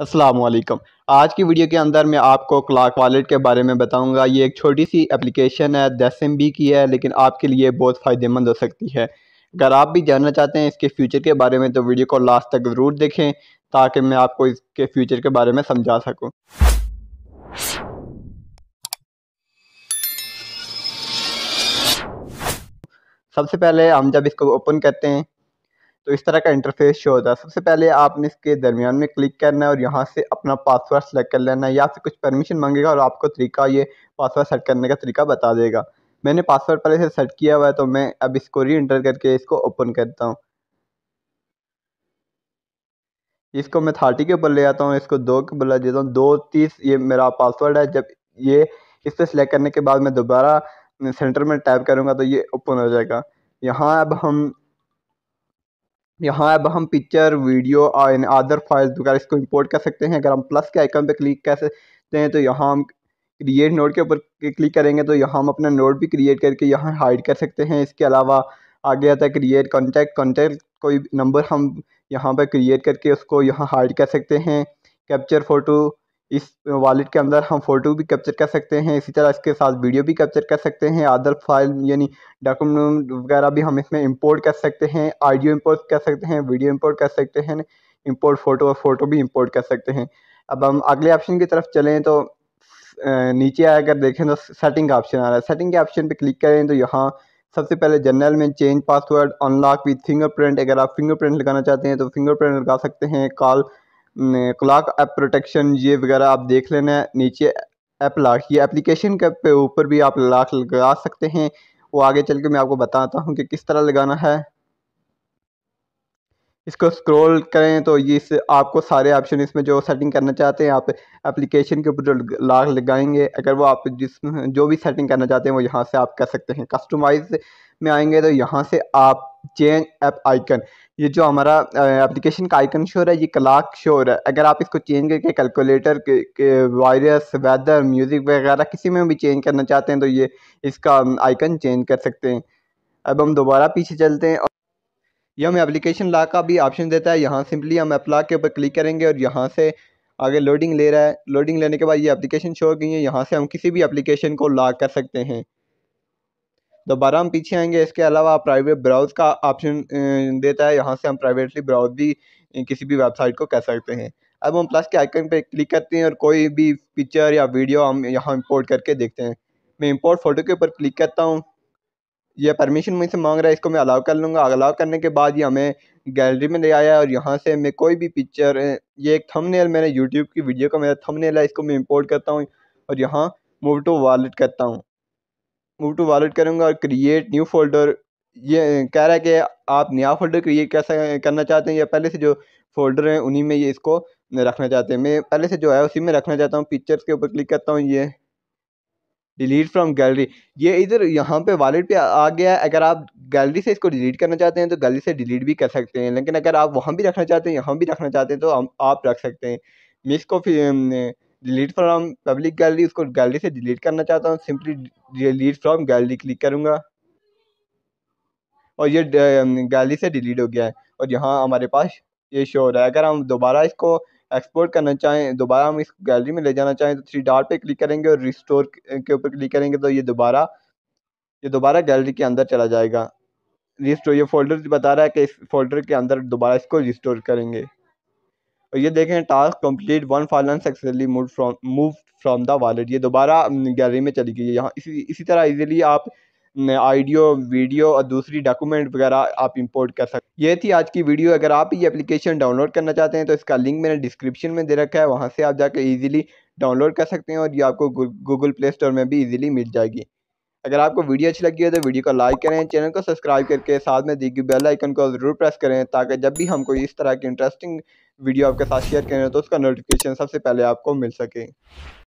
असलकम आज की वीडियो के अंदर मैं आपको क्लाक वॉलेट के बारे में बताऊंगा ये एक छोटी सी एप्लीकेशन है दस एम बी की है लेकिन आपके लिए बहुत फ़ायदेमंद हो सकती है अगर आप भी जानना चाहते हैं इसके फ्यूचर के बारे में तो वीडियो को लास्ट तक ज़रूर देखें ताकि मैं आपको इसके फ्यूचर के बारे में समझा सकूँ सबसे पहले हम जब इसको ओपन करते हैं तो इस तरह का इंटरफेस शो होता है सबसे पहले आपने इसके दरमियान में क्लिक करना है और यहाँ से अपना पासवर्ड सेलेक्ट कर लेना है या फिर कुछ परमिशन मांगेगा और आपको तरीका ये पासवर्ड सेट करने का तरीका बता देगा मैंने पासवर्ड पहले से सेट किया हुआ है तो मैं अब इसको री एंटर करके इसको ओपन करता हूँ इसको मैं थर्टी के ऊपर ले आता हूँ इसको दो के ऊपर ले देता हूँ दो तीस ये मेरा पासवर्ड है जब ये इस पर सेलेक्ट करने के बाद मैं दोबारा सेंटर में टाइप करूँगा तो ये ओपन हो जाएगा यहाँ अब हम यहाँ अब हम picture video in other files वगैरह इसको इंपोर्ट कर सकते हैं अगर हम प्लस के आइकन पर क्लिक कर सकते हैं तो यहाँ हम क्रिएट नोट के ऊपर क्लिक करेंगे तो यहाँ हम अपना नोट भी क्रिएट करके यहाँ हाइड कर सकते हैं इसके अलावा आगे आता है क्रिएट कॉन्टैक्ट कॉन्टैक्ट कोई नंबर हम यहाँ पर क्रिएट करके उसको यहाँ हाइड कर सकते हैं कैप्चर फोटो इस वॉलेट के अंदर हम फ़ोटो भी कैप्चर कर सकते हैं इसी तरह इसके साथ वीडियो भी कैप्चर कर सकते हैं अदर फाइल यानी डॉक्यूमेंट वगैरह भी हम इसमें इंपोर्ट कर सकते हैं ऑडियो इंपोर्ट कर सकते हैं वीडियो इंपोर्ट कर सकते हैं इंपोर्ट फ़ोटो और फ़ोटो भी इंपोर्ट कर सकते हैं अब हम अगले ऑप्शन की तरफ चलें तो नीचे अगर देखें तो सेटिंग का ऑप्शन आ रहा है सेटिंग के ऑप्शन पर क्लिक करें तो यहाँ सबसे पहले जनरल में change password unlock with fingerprint अगर आप फिंगरप्रिंट लगाना चाहते हैं तो फिंगरप्रिंट लगा सकते हैं कॉल क्लाक ऐप प्रोटेक्शन ये वगैरह आप देख लेना नीचे ऐप लाख ये एप्लीकेशन के ऊपर भी आप लाख लगा सकते हैं वो आगे चल के मैं आपको बताता हूँ कि किस तरह लगाना है इसको स्क्रॉल करें तो ये इस आपको सारे ऑप्शन इसमें जो सेटिंग करना चाहते हैं आप एप्लीकेशन के ऊपर जो लाख लगाएंगे अगर वो आप जिस जो भी सेटिंग करना चाहते हैं वो यहाँ से आप कर सकते हैं कस्टमाइज में आएंगे तो यहाँ से आप चेंज ऐप आइकन ये जो हमारा एप्लीकेशन का आइकन शोर है ये क्लाक शोर है अगर आप इसको चेंज करके कैलकुलेटर के, के वायरस वेदर म्यूज़िक वगैरह किसी में भी चेंज करना चाहते हैं तो ये इसका आइकन चेंज कर सकते हैं अब हम दोबारा पीछे चलते हैं और ये हमें एप्लीकेशन ला का भी ऑप्शन देता है यहाँ सिंपली हम अप्ला के ऊपर क्लिक करेंगे और यहाँ से आगे लोडिंग ले रहा है लोडिंग लेने के बाद ये एप्लीकेशन शो हो गई है यहाँ से हम किसी भी एप्लीकेशन को लॉक कर सकते हैं दोबारा हम पीछे आएंगे इसके अलावा प्राइवेट ब्राउज़ का ऑप्शन देता है यहाँ से हम प्राइवेटली ब्राउज़ भी किसी भी वेबसाइट को कर सकते हैं अब हम प्लस के आइकन पर क्लिक करते हैं और कोई भी पिक्चर या वीडियो हम यहाँ इम्पोर्ट करके देखते हैं मैं इम्पोर्ट फ़ोटो के ऊपर क्लिक करता हूँ यह परमिशन मुझसे मांग रहा है इसको मैं अलाउ कर लूँगा अलाउ करने के बाद ये हमें गैलरी में ले आया और यहाँ से मैं कोई भी पिक्चर ये एक थंबनेल मैंने यूट्यूब की वीडियो का मेरा थंबनेल है इसको मैं इंपोर्ट करता हूँ और यहाँ मूव टू वॉलेट करता हूँ मूव टू वॉलेट करूँगा और क्रिएट न्यू फोल्डर ये कह रहा है कि आप नया फोल्डर क्रिएट कैसा करना चाहते हैं या पहले से जो फोल्डर हैं उन्हीं में ये इसको रखना चाहते हैं मैं पहले से जो है उसी में रखना चाहता हूँ पिक्चर्स के ऊपर क्लिक करता हूँ ये डिलीट फ्रॉम गैलरी ये इधर यहाँ पे वॉलेट पे आ गया अगर आप गैलरी से इसको डिलीट करना चाहते हैं तो गैलरी से डिलीट भी कर सकते हैं लेकिन अगर आप वहाँ भी रखना चाहते हैं यहाँ भी रखना चाहते हैं तो आप रख सकते हैं मैं इसको फिर डिलीट फ्रॉम पब्लिक गैलरी उसको गैलरी से डिलीट करना चाहता हूँ simply delete from gallery click करूँगा और ये गैलरी से डिलीट हो गया है और यहाँ हमारे पास ये शो हो रहा है अगर हम दोबारा इसको एक्सपोर्ट करना चाहें दोबारा हम इस गैलरी में ले जाना चाहें तो थ्री डॉट पे क्लिक करेंगे और रिस्टोर के ऊपर क्लिक करेंगे तो ये दोबारा ये दोबारा गैलरी के अंदर चला जाएगा रिस्टोर ये फोल्डर बता रहा है कि इस फोल्डर के अंदर दोबारा इसको रिस्टोर करेंगे और ये देखें टास्क कंप्लीट वन फालन successfully move from move from the wallet ये दोबारा गैलरी में चली गई है यहाँ इसी इसी तरह इजीली आप आइडियो वीडियो और दूसरी डॉक्यूमेंट वगैरह आप इंपोर्ट कर सकते ये थी आज की वीडियो अगर आप ये एप्लीकेशन डाउनलोड करना चाहते हैं तो इसका लिंक मैंने डिस्क्रिप्शन में दे रखा है वहाँ से आप जाकर ईजिली डाउनलोड कर सकते हैं और ये आपको गूगल प्ले स्टोर में भी ईजिली मिल जाएगी अगर आपको वीडियो अच्छी लगी हो तो वीडियो को लाइक करें चैनल को सब्सक्राइब करके साथ में दी गई बेल आइकन को ज़रूर प्रेस करें ताकि जब भी हम कोई इस तरह की इंटरेस्टिंग वीडियो आपके साथ शेयर करें तो उसका नोटिफिकेशन सबसे पहले आपको मिल सके